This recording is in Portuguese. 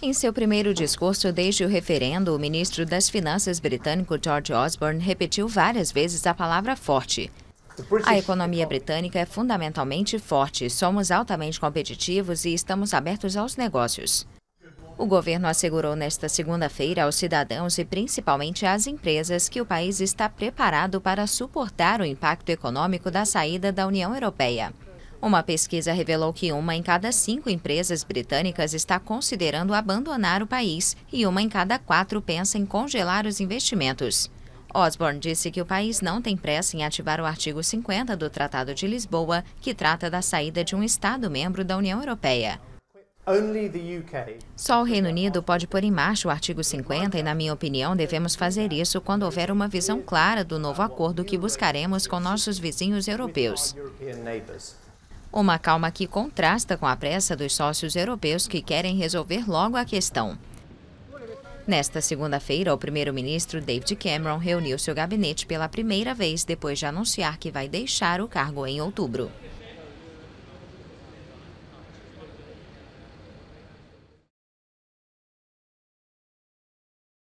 Em seu primeiro discurso desde o referendo, o ministro das Finanças britânico George Osborne repetiu várias vezes a palavra forte. A economia britânica é fundamentalmente forte, somos altamente competitivos e estamos abertos aos negócios. O governo assegurou nesta segunda-feira aos cidadãos e principalmente às empresas que o país está preparado para suportar o impacto econômico da saída da União Europeia. Uma pesquisa revelou que uma em cada cinco empresas britânicas está considerando abandonar o país e uma em cada quatro pensa em congelar os investimentos. Osborne disse que o país não tem pressa em ativar o artigo 50 do Tratado de Lisboa, que trata da saída de um Estado membro da União Europeia. Só o Reino Unido pode pôr em marcha o artigo 50 e, na minha opinião, devemos fazer isso quando houver uma visão clara do novo acordo que buscaremos com nossos vizinhos europeus. Uma calma que contrasta com a pressa dos sócios europeus que querem resolver logo a questão. Nesta segunda-feira, o primeiro-ministro David Cameron reuniu seu gabinete pela primeira vez depois de anunciar que vai deixar o cargo em outubro.